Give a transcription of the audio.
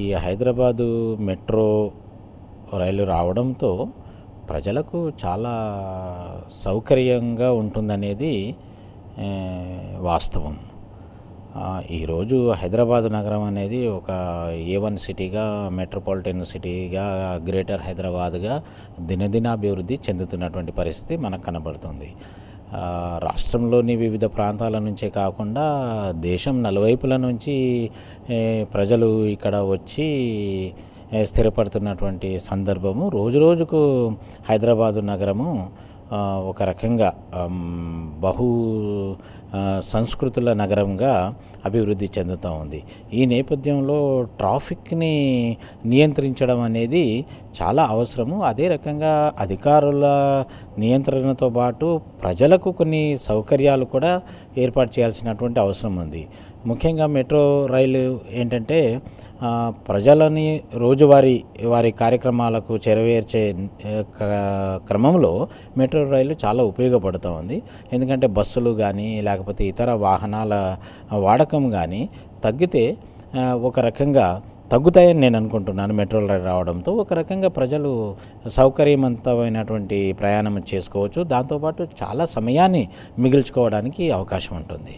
ఈ హైదరాబాదు మెట్రో రైలు రావడంతో ప్రజలకు చాలా సౌకర్యంగా ఉంటుందనేది వాస్తవం ఈరోజు హైదరాబాద్ నగరం అనేది ఒక ఏ వన్ సిటీగా మెట్రోపాలిటన్ సిటీగా గ్రేటర్ హైదరాబాద్గా దినదినాభివృద్ధి చెందుతున్నటువంటి పరిస్థితి మనకు కనబడుతుంది రాష్ట్రంలోని వివిధ ప్రాంతాల నుంచే కాకుండా దేశం నలువైపుల నుంచి ప్రజలు ఇక్కడ వచ్చి స్థిరపడుతున్నటువంటి సందర్భము రోజు రోజుకు హైదరాబాదు నగరము ఒక రకంగా బహు సంస్కృతుల నగరంగా అభివృద్ధి చెందుతూ ఉంది ఈ నేపథ్యంలో ట్రాఫిక్ని నియంత్రించడం అనేది చాలా అవసరము అదే రకంగా అధికారుల నియంత్రణతో పాటు ప్రజలకు కొన్ని సౌకర్యాలు కూడా ఏర్పాటు చేయాల్సినటువంటి అవసరం ఉంది ముఖ్యంగా మెట్రో రైలు ఏంటంటే ప్రజలని రోజువారీ వారి కార్యక్రమాలకు చేరవేర్చే క్రమంలో మెట్రో రైలు చాలా ఉపయోగపడుతూ ఉంది ఎందుకంటే బస్సులు కానీ లేకపోతే లేకపోతే ఇతర వాహనాల వాడకం కానీ తగ్గితే ఒక రకంగా తగ్గుతాయని నేను అనుకుంటున్నాను మెట్రో రైలు రావడంతో ఒక రకంగా ప్రజలు సౌకర్యవంతమైనటువంటి ప్రయాణం చేసుకోవచ్చు దాంతోపాటు చాలా సమయాన్ని మిగిల్చుకోవడానికి అవకాశం ఉంటుంది